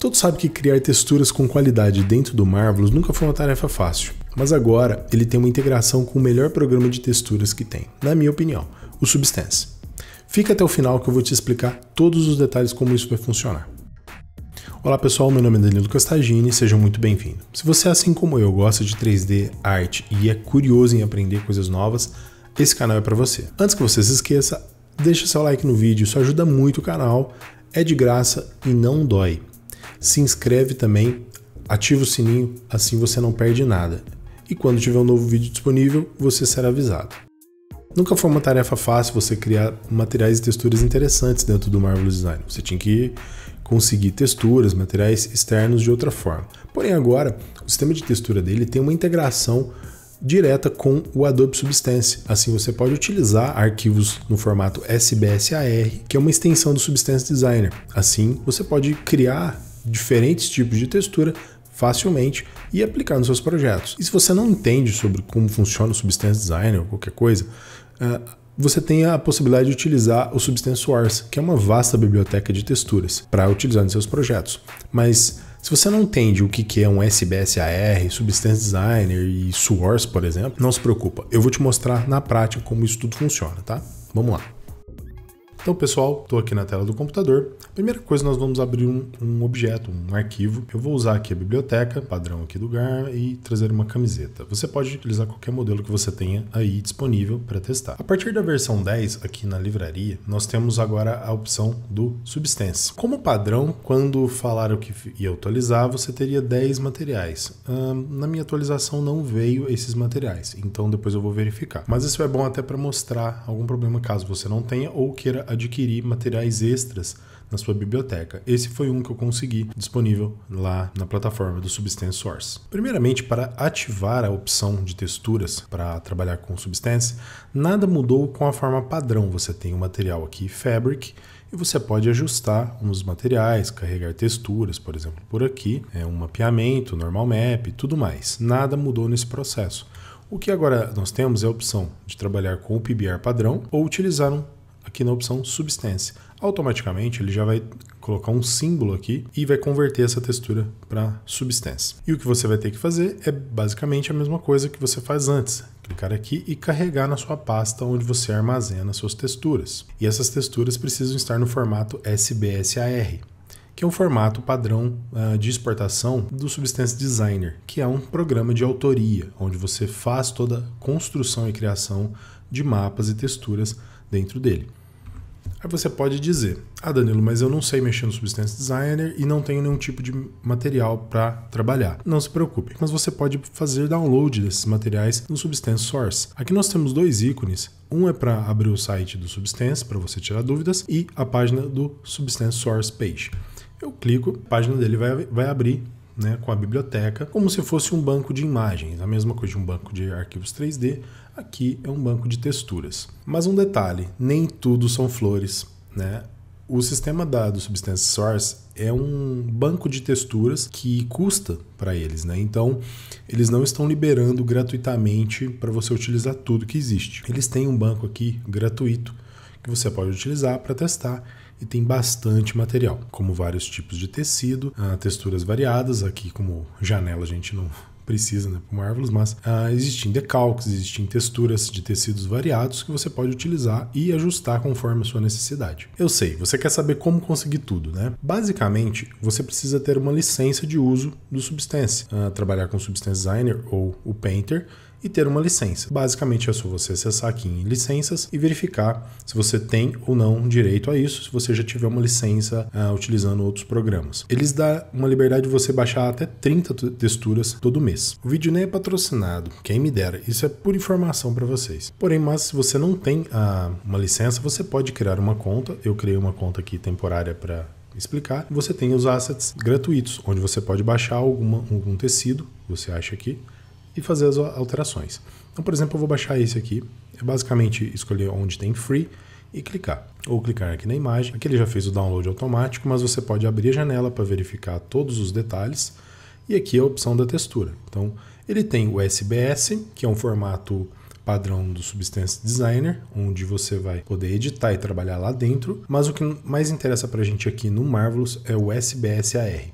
Todos sabem que criar texturas com qualidade dentro do Marvelous nunca foi uma tarefa fácil, mas agora ele tem uma integração com o melhor programa de texturas que tem, na minha opinião, o Substance. Fica até o final que eu vou te explicar todos os detalhes como isso vai funcionar. Olá pessoal, meu nome é Danilo Castagini, seja muito bem-vindo. Se você, assim como eu, gosta de 3D, arte e é curioso em aprender coisas novas, esse canal é para você. Antes que você se esqueça, deixa seu like no vídeo, isso ajuda muito o canal, é de graça e não dói se inscreve também, ativa o sininho, assim você não perde nada. E quando tiver um novo vídeo disponível, você será avisado. Nunca foi uma tarefa fácil você criar materiais e texturas interessantes dentro do Marvelous Design. Você tinha que conseguir texturas, materiais externos de outra forma. Porém agora, o sistema de textura dele tem uma integração direta com o Adobe Substance. Assim você pode utilizar arquivos no formato SBSAR, que é uma extensão do Substance Designer. Assim, você pode criar diferentes tipos de textura facilmente e aplicar nos seus projetos. E se você não entende sobre como funciona o Substance Design ou qualquer coisa, é, você tem a possibilidade de utilizar o Substance Source, que é uma vasta biblioteca de texturas, para utilizar nos seus projetos. Mas se você não entende o que é um SBSAR, Substance Designer e Source, por exemplo, não se preocupa. Eu vou te mostrar na prática como isso tudo funciona, tá? Vamos lá. Então, pessoal, estou aqui na tela do computador. Primeira coisa, nós vamos abrir um, um, objeto, um arquivo. Eu vou usar aqui a biblioteca, padrão aqui do GAR, e trazer uma camiseta. Você pode utilizar qualquer modelo que você tenha aí disponível para testar. A partir da versão 10, aqui na livraria, nós temos agora a opção do Substance. Como padrão, quando falaram que ia atualizar, você teria 10 materiais. Hum, na minha atualização não veio esses materiais, então depois eu vou verificar. Mas isso é bom até para mostrar algum problema caso você não tenha ou queira adquirir materiais extras na sua biblioteca. Esse foi um que eu consegui disponível lá na plataforma do Substance Source. Primeiramente, para ativar a opção de texturas para trabalhar com Substance, nada mudou com a forma padrão. Você tem o material aqui Fabric e você pode ajustar os materiais, carregar texturas, por exemplo, por aqui, é um mapeamento, normal map, tudo mais. Nada mudou nesse processo. O que agora nós temos é a opção de trabalhar com o PBR padrão ou utilizar um aqui na opção Substance. Automaticamente ele já vai colocar um símbolo aqui e vai converter essa textura para Substance. E o que você vai ter que fazer é basicamente a mesma coisa que você faz antes. Clicar aqui e carregar na sua pasta onde você armazena suas texturas. E essas texturas precisam estar no formato SBSAR que é um formato padrão uh, de exportação do Substance Designer, que é um programa de autoria, onde você faz toda a construção e criação de mapas e texturas dentro dele. Aí você pode dizer: Ah, Danilo, mas eu não sei mexer no Substance Designer e não tenho nenhum tipo de material para trabalhar. Não se preocupe, mas você pode fazer download desses materiais no Substance Source. Aqui nós temos dois ícones. Um é para abrir o site do Substance para você tirar dúvidas e a página do Substance Source Page. Eu clico, a página dele vai, vai abrir né, com a biblioteca, como se fosse um banco de imagens, a mesma coisa de um banco de arquivos 3D, aqui é um banco de texturas. Mas um detalhe, nem tudo são flores, né? O sistema dado Substance Source é um banco de texturas que custa para eles, né? Então, eles não estão liberando gratuitamente para você utilizar tudo que existe. Eles têm um banco aqui gratuito que você pode utilizar para testar e tem bastante material, como vários tipos de tecido, ah, texturas variadas, aqui como janela a gente não precisa né, para uma árvore, mas ah, existem decalques, existem texturas de tecidos variados que você pode utilizar e ajustar conforme a sua necessidade. Eu sei, você quer saber como conseguir tudo, né? Basicamente, você precisa ter uma licença de uso do Substance, ah, trabalhar com o Substance Designer ou o Painter, e ter uma licença. Basicamente é só você acessar aqui em licenças e verificar se você tem ou não direito a isso, se você já tiver uma licença uh, utilizando outros programas. Eles dão uma liberdade de você baixar até 30 texturas todo mês. O vídeo nem é patrocinado, quem me dera, isso é por informação para vocês. Porém, mas se você não tem uh, uma licença, você pode criar uma conta. Eu criei uma conta aqui temporária para explicar. Você tem os assets gratuitos, onde você pode baixar alguma, algum tecido, você acha aqui, e fazer as alterações. Então, por exemplo, eu vou baixar esse aqui. É basicamente escolher onde tem free e clicar. Ou clicar aqui na imagem. Aqui ele já fez o download automático, mas você pode abrir a janela para verificar todos os detalhes. E aqui é a opção da textura. Então, ele tem o SBS, que é um formato padrão do Substance Designer, onde você vai poder editar e trabalhar lá dentro, mas o que mais interessa para a gente aqui no Marvelous é o AR,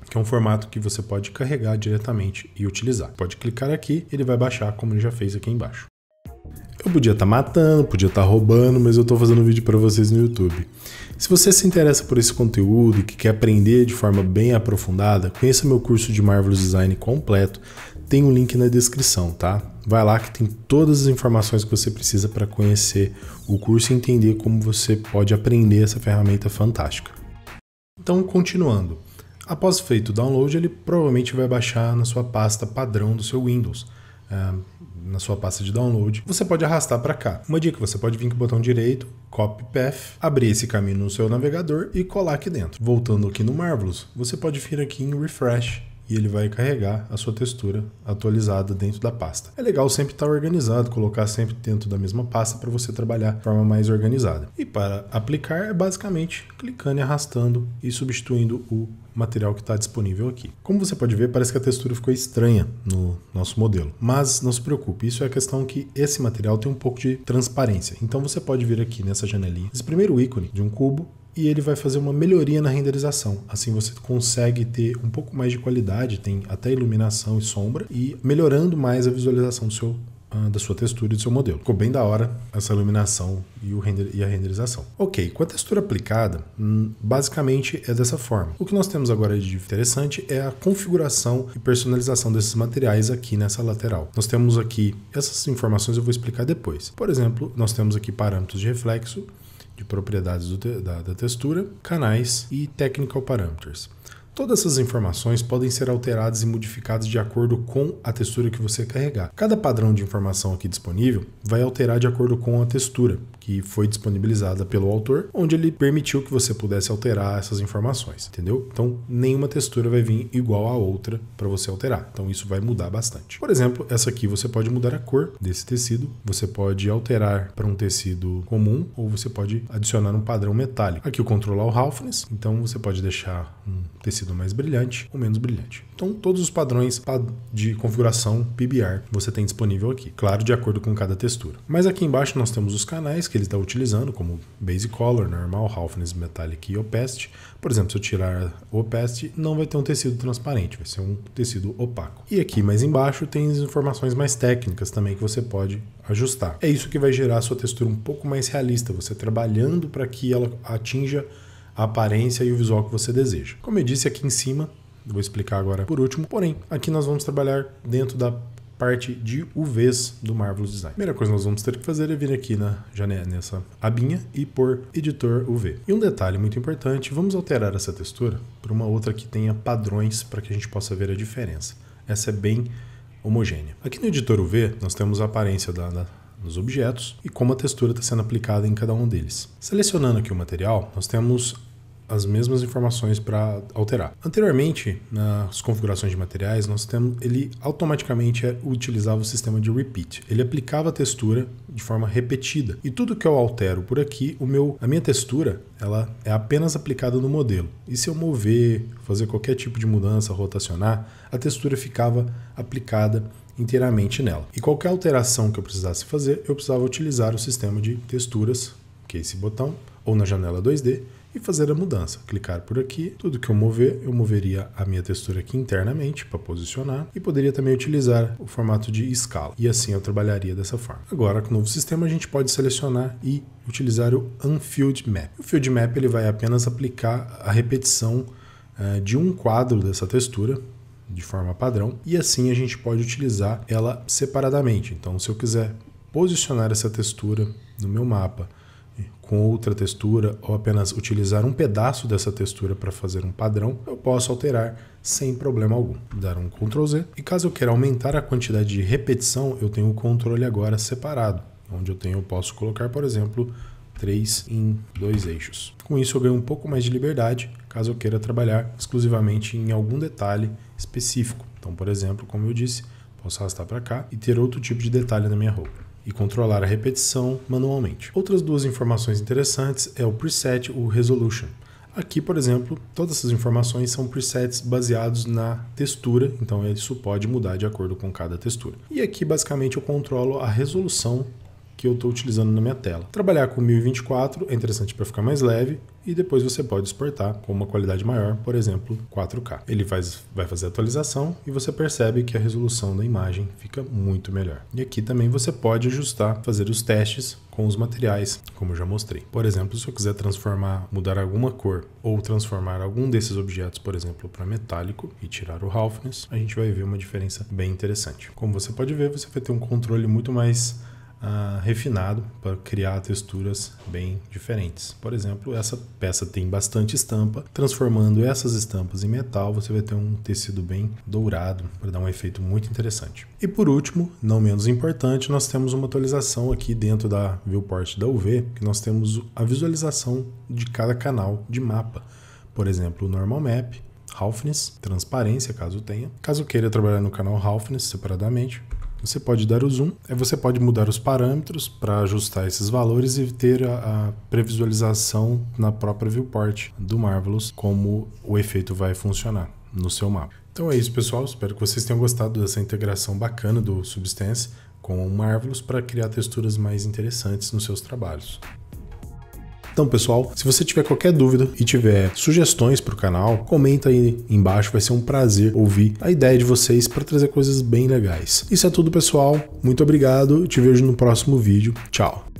que é um formato que você pode carregar diretamente e utilizar. Pode clicar aqui, ele vai baixar como ele já fez aqui embaixo. Eu podia estar tá matando, podia estar tá roubando, mas eu estou fazendo vídeo para vocês no YouTube. Se você se interessa por esse conteúdo e que quer aprender de forma bem aprofundada, conheça meu curso de Marvelous Design completo tem um link na descrição, tá? Vai lá que tem todas as informações que você precisa para conhecer o curso e entender como você pode aprender essa ferramenta fantástica. Então, continuando. Após feito o download, ele provavelmente vai baixar na sua pasta padrão do seu Windows, é, na sua pasta de download. Você pode arrastar para cá. Uma dica: você pode vir com o botão direito, Copy Path, abrir esse caminho no seu navegador e colar aqui dentro. Voltando aqui no Marvelous, você pode vir aqui em Refresh e ele vai carregar a sua textura atualizada dentro da pasta. É legal sempre estar organizado, colocar sempre dentro da mesma pasta para você trabalhar de forma mais organizada. E para aplicar é basicamente clicando e arrastando e substituindo o material que está disponível aqui. Como você pode ver, parece que a textura ficou estranha no nosso modelo, mas não se preocupe, isso é a questão que esse material tem um pouco de transparência. Então você pode vir aqui nessa janelinha, esse primeiro ícone de um cubo, e ele vai fazer uma melhoria na renderização. Assim você consegue ter um pouco mais de qualidade, tem até iluminação e sombra, e melhorando mais a visualização do seu ah, da sua textura e do seu modelo. Ficou bem da hora essa iluminação e, o render, e a renderização. Ok, com a textura aplicada, hum, basicamente é dessa forma. O que nós temos agora de interessante é a configuração e personalização desses materiais aqui nessa lateral. Nós temos aqui, essas informações eu vou explicar depois. Por exemplo, nós temos aqui parâmetros de reflexo, de propriedades te da, da textura, canais e technical parameters. Todas essas informações podem ser alteradas e modificadas de acordo com a textura que você carregar. Cada padrão de informação aqui disponível vai alterar de acordo com a textura que foi disponibilizada pelo autor, onde ele permitiu que você pudesse alterar essas informações, entendeu? Então, nenhuma textura vai vir igual a outra para você alterar. Então, isso vai mudar bastante. Por exemplo, essa aqui você pode mudar a cor desse tecido, você pode alterar para um tecido comum ou você pode adicionar um padrão metálico. Aqui o controlar o roughness, então você pode deixar um tecido sido mais brilhante ou menos brilhante. Então, todos os padrões de configuração PBR você tem disponível aqui, claro, de acordo com cada textura. Mas aqui embaixo nós temos os canais que ele está utilizando, como Base Color, Normal, Halfness, Metallic e Opacity. Por exemplo, se eu tirar Opacity, não vai ter um tecido transparente, vai ser um tecido opaco. E aqui mais embaixo tem as informações mais técnicas também que você pode ajustar. É isso que vai gerar a sua textura um pouco mais realista, você trabalhando para que ela atinja a aparência e o visual que você deseja. Como eu disse aqui em cima, vou explicar agora por último, porém, aqui nós vamos trabalhar dentro da parte de UVs do Marvelous Design. Primeira coisa que nós vamos ter que fazer é vir aqui na janela, nessa abinha e pôr editor UV. E um detalhe muito importante, vamos alterar essa textura para uma outra que tenha padrões para que a gente possa ver a diferença. Essa é bem homogênea. Aqui no editor UV nós temos a aparência da, da objetos e como a textura está sendo aplicada em cada um deles. Selecionando aqui o material, nós temos as mesmas informações para alterar. Anteriormente, nas configurações de materiais, nós temos, ele automaticamente é, utilizava o sistema de repeat. Ele aplicava a textura de forma repetida. E tudo que eu altero por aqui, o meu, a minha textura, ela é apenas aplicada no modelo. E se eu mover, fazer qualquer tipo de mudança, rotacionar, a textura ficava aplicada inteiramente nela. E qualquer alteração que eu precisasse fazer, eu precisava utilizar o sistema de texturas, que é esse botão, ou na janela 2D, e fazer a mudança. Clicar por aqui, tudo que eu mover, eu moveria a minha textura aqui internamente para posicionar e poderia também utilizar o formato de escala. E assim eu trabalharia dessa forma. Agora com o novo sistema a gente pode selecionar e utilizar o Unfield Map. O Field Map ele vai apenas aplicar a repetição uh, de um quadro dessa textura de forma padrão e assim a gente pode utilizar ela separadamente. Então se eu quiser posicionar essa textura no meu mapa com outra textura ou apenas utilizar um pedaço dessa textura para fazer um padrão, eu posso alterar sem problema algum. Dar um Ctrl Z. E caso eu queira aumentar a quantidade de repetição, eu tenho o controle agora separado, onde eu tenho eu posso colocar, por exemplo, três em dois eixos. Com isso eu ganho um pouco mais de liberdade, caso eu queira trabalhar exclusivamente em algum detalhe específico. Então, por exemplo, como eu disse, posso arrastar para cá e ter outro tipo de detalhe na minha roupa e controlar a repetição manualmente. Outras duas informações interessantes é o preset e o resolution. Aqui, por exemplo, todas essas informações são presets baseados na textura, então isso pode mudar de acordo com cada textura. E aqui, basicamente, eu controlo a resolução que eu estou utilizando na minha tela. Trabalhar com 1024 é interessante para ficar mais leve e depois você pode exportar com uma qualidade maior, por exemplo, 4K. Ele faz, vai fazer atualização e você percebe que a resolução da imagem fica muito melhor. E aqui também você pode ajustar, fazer os testes com os materiais, como eu já mostrei. Por exemplo, se eu quiser transformar, mudar alguma cor ou transformar algum desses objetos, por exemplo, para metálico e tirar o roughness, a gente vai ver uma diferença bem interessante. Como você pode ver, você vai ter um controle muito mais ah, refinado para criar texturas bem diferentes. Por exemplo, essa peça tem bastante estampa, transformando essas estampas em metal, você vai ter um tecido bem dourado para dar um efeito muito interessante. E por último, não menos importante, nós temos uma atualização aqui dentro da viewport da UV, que nós temos a visualização de cada canal de mapa. Por exemplo, o normal map, Halfness, transparência, caso tenha. Caso queira trabalhar no canal Halfness separadamente, você pode dar o zoom, você pode mudar os parâmetros para ajustar esses valores e ter a, a previsualização na própria viewport do Marvelous como o efeito vai funcionar no seu mapa. Então é isso, pessoal. Espero que vocês tenham gostado dessa integração bacana do Substance com o Marvelous para criar texturas mais interessantes nos seus trabalhos. Então, pessoal, se você tiver qualquer dúvida e tiver sugestões para o canal, comenta aí embaixo, vai ser um prazer ouvir a ideia de vocês para trazer coisas bem legais. Isso é tudo, pessoal. Muito obrigado, te vejo no próximo vídeo. Tchau.